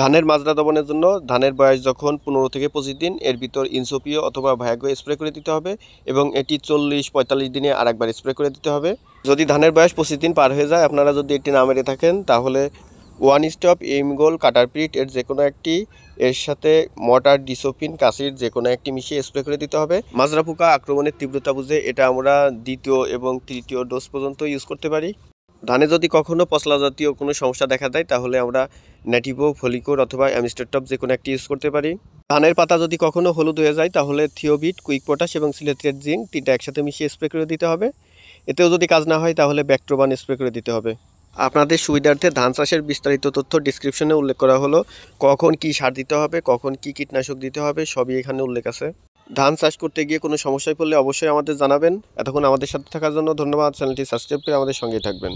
ধানের মাজরা দমনের জন্য ধানের বয়স যখন পনেরো থেকে পঁচিশ দিন এর ভিতর ইনসোপিও অথবা ভায়াগো স্প্রে করে দিতে হবে এবং এটি চল্লিশ পঁয়তাল্লিশ দিনে আরেকবার স্প্রে করে দিতে হবে যদি ধানের বয়স পঁচিশ দিন পার হয়ে যায় আপনারা যদি একটি না মেরে থাকেন তাহলে ওয়ান স্টপ এমগোল কাটারপিট এর যে কোনো একটি এর সাথে মটার ডিসোফিন কাশির যে কোনো একটি মিশিয়ে স্প্রে করে দিতে হবে মাজরা পোকা আক্রমণের তীব্রতা বুঝে এটা আমরা দ্বিতীয় এবং তৃতীয় ডোজ পর্যন্ত ইউজ করতে পারি ধানে যদি কখনও পশলা জাতীয় কোনো সমস্যা দেখা দেয় তাহলে আমরা ন্যাটিভো ফলিকোর অথবা অ্যামিস্টেটপ যে কোনো একটি ইউজ করতে পারি ধানের পাতা যদি কখনও হলুদ হয়ে যায় তাহলে থিওবিট কুইক পটাশ এবং সিলেট্রেট জিঙ্ক তিনটা একসাথে মিশিয়ে স্প্রে করে দিতে হবে এতেও যদি কাজ না হয় তাহলে ব্যাকট্রোবান স্প্রে করে দিতে হবে আপনাদের সুবিধার্থে ধান চাষের বিস্তারিত তথ্য ডিসক্রিপশনে উল্লেখ করা হলো কখন কি সার দিতে হবে কখন কি কীটনাশক দিতে হবে সবই এখানে উল্লেখ আছে ধান চাষ করতে গিয়ে কোনো সমস্যায় পড়লে অবশ্যই আমাদের জানাবেন এতক্ষণ আমাদের সাথে থাকার জন্য ধন্যবাদ চ্যানেলটি সাবস্ক্রাইব করে আমাদের সঙ্গেই থাকবেন